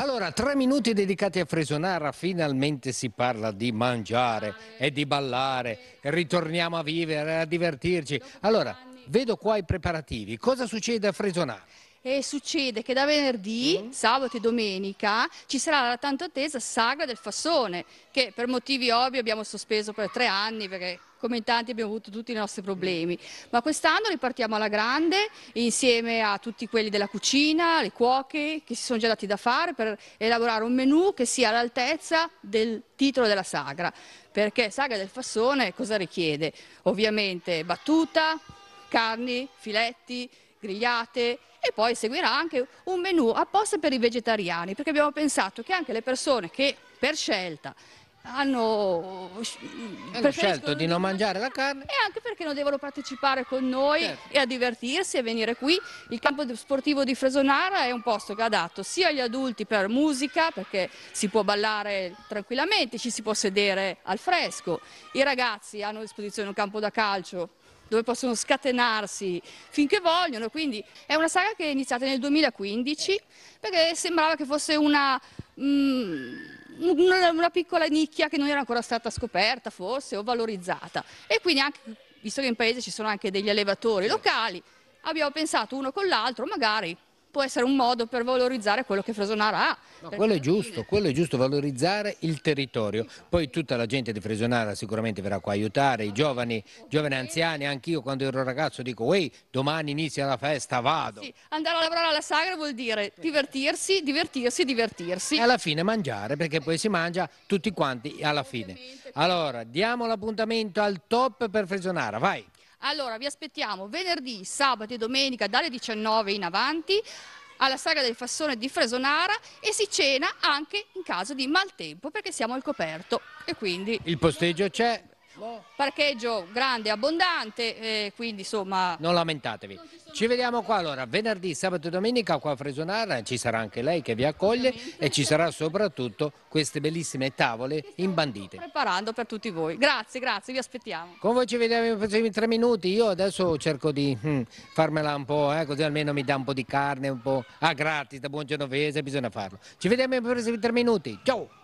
Allora, tre minuti dedicati a Fresonara, finalmente si parla di mangiare e di ballare, ritorniamo a vivere, a divertirci. Allora, vedo qua i preparativi, cosa succede a Fresonara? E succede che da venerdì, mm. sabato e domenica ci sarà la tanto attesa sagra del Fassone, che per motivi ovvi abbiamo sospeso per tre anni perché come in tanti abbiamo avuto tutti i nostri problemi, mm. ma quest'anno ripartiamo alla grande insieme a tutti quelli della cucina, le cuoche che si sono già dati da fare per elaborare un menù che sia all'altezza del titolo della sagra, perché sagra del Fassone cosa richiede? Ovviamente battuta, carni, filetti, grigliate, e poi seguirà anche un menù apposta per i vegetariani, perché abbiamo pensato che anche le persone che per scelta hanno, scelto di non mangiare la carne e anche perché non devono partecipare con noi certo. e a divertirsi e venire qui. Il campo sportivo di Fresonara è un posto che è adatto sia agli adulti per musica, perché si può ballare tranquillamente, ci si può sedere al fresco. I ragazzi hanno a disposizione un campo da calcio dove possono scatenarsi finché vogliono. Quindi è una saga che è iniziata nel 2015 perché sembrava che fosse una, um, una, una piccola nicchia che non era ancora stata scoperta forse o valorizzata. E quindi anche, visto che in paese ci sono anche degli allevatori locali, abbiamo pensato uno con l'altro, magari può essere un modo per valorizzare quello che Fresonara ha. No, quello è giusto, quello è giusto, valorizzare il territorio. Poi tutta la gente di Fresonara sicuramente verrà qua a aiutare, i giovani, giovani anziani, anch'io quando ero ragazzo dico, Uè, domani inizia la festa, vado. Sì, andare a lavorare alla sagra vuol dire divertirsi, divertirsi, divertirsi. E alla fine mangiare, perché poi si mangia tutti quanti alla fine. Allora, diamo l'appuntamento al top per Fresonara, vai. Allora, vi aspettiamo venerdì, sabato e domenica dalle 19 in avanti alla saga del Fassone di Fresonara e si cena anche in caso di maltempo perché siamo al coperto e quindi... Il posteggio c'è, Parcheggio grande, abbondante, eh, quindi insomma... Non lamentatevi. Non ci, ci vediamo qua allora, venerdì, sabato e domenica qua a Fresonar, ci sarà anche lei che vi accoglie e ci sarà soprattutto queste bellissime tavole imbandite. Preparando per tutti voi. Grazie, grazie, vi aspettiamo. Con voi ci vediamo nei prossimi tre minuti, io adesso cerco di hm, farmela un po', eh, così almeno mi dà un po' di carne, un po' ah, gratis da buon genovese, bisogna farlo. Ci vediamo nei prossimi tre minuti, ciao!